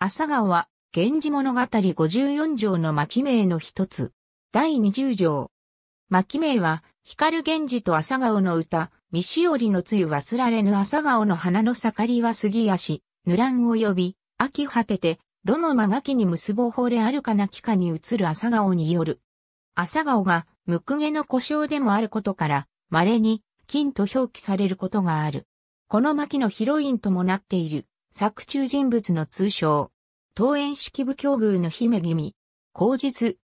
朝顔は、源氏物語54条の巻名の一つ。第20条。巻名は、光源氏と朝顔の歌、未しおりの露忘られぬ朝顔の花の盛りは杉足、ぬらんを呼び、秋果てて、炉の間垣に結ぼうほれあるかなきかに移る朝顔による。朝顔が、むくげの故障でもあることから、稀に、金と表記されることがある。この巻のヒロインともなっている、作中人物の通称、桃園式部境遇の姫君、後日、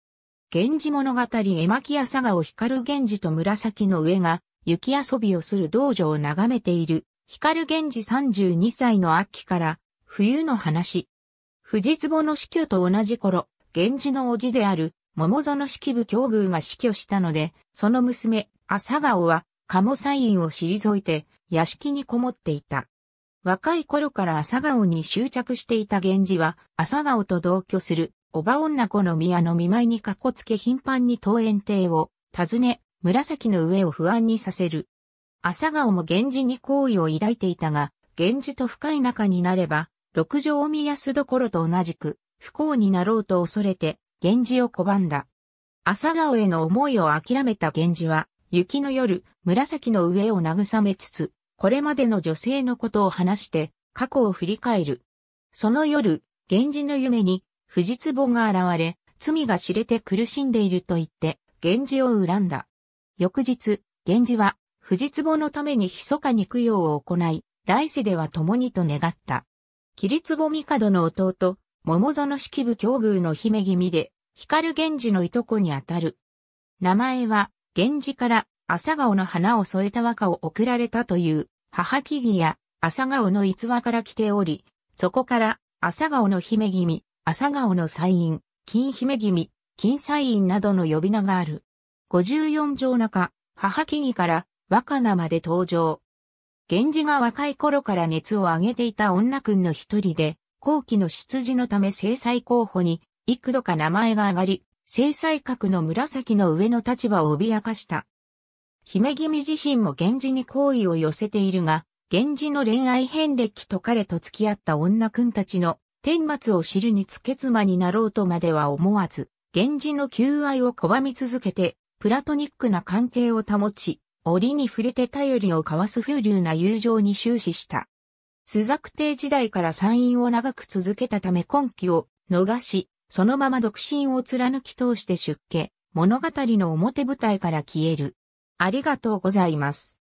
源氏物語絵巻や佐賀を光源氏と紫の上が、雪遊びをする道場を眺めている、光源氏32歳の秋から、冬の話。藤壺の死去と同じ頃、源氏の叔父である、桃園式部境遇が死去したので、その娘、朝顔は、鴨イ院を退いて、屋敷にこもっていた。若い頃から朝顔に執着していた源氏は、朝顔と同居する、おば女子の宮の見舞いにかこつけ頻繁に桃園邸を、訪ね、紫の上を不安にさせる。朝顔も源氏に好意を抱いていたが、源氏と深い仲になれば、六条宮すどころと同じく、不幸になろうと恐れて、源氏を拒んだ。朝顔への思いを諦めた源氏は、雪の夜、紫の上を慰めつつ、これまでの女性のことを話して、過去を振り返る。その夜、源氏の夢に、藤壺が現れ、罪が知れて苦しんでいると言って、源氏を恨んだ。翌日、源氏は、藤壺のために密かに供養を行い、来世では共にと願った。桐壺帝の弟、桃園式部境遇の姫君で、光源氏のいとこにあたる。名前は、源氏から朝顔の花を添えた和歌を贈られたという、母木々や朝顔の逸話から来ており、そこから朝顔の姫君、朝顔の祭院、金姫君、金祭院などの呼び名がある。54条中、母木々から和歌名まで登場。源氏が若い頃から熱を上げていた女君の一人で、後期の出自のため制裁候補に幾度か名前が上がり、制裁閣の紫の上の立場を脅かした。姫君自身も源氏に好意を寄せているが、源氏の恋愛遍歴と彼と付き合った女君たちの顛末を知るにつけ妻になろうとまでは思わず、源氏の求愛を拒み続けて、プラトニックな関係を保ち、折に触れて頼りを交わす風流な友情に終始した。朱雀帝時代から参院を長く続けたため今期を逃し、そのまま独身を貫き通して出家、物語の表舞台から消える。ありがとうございます。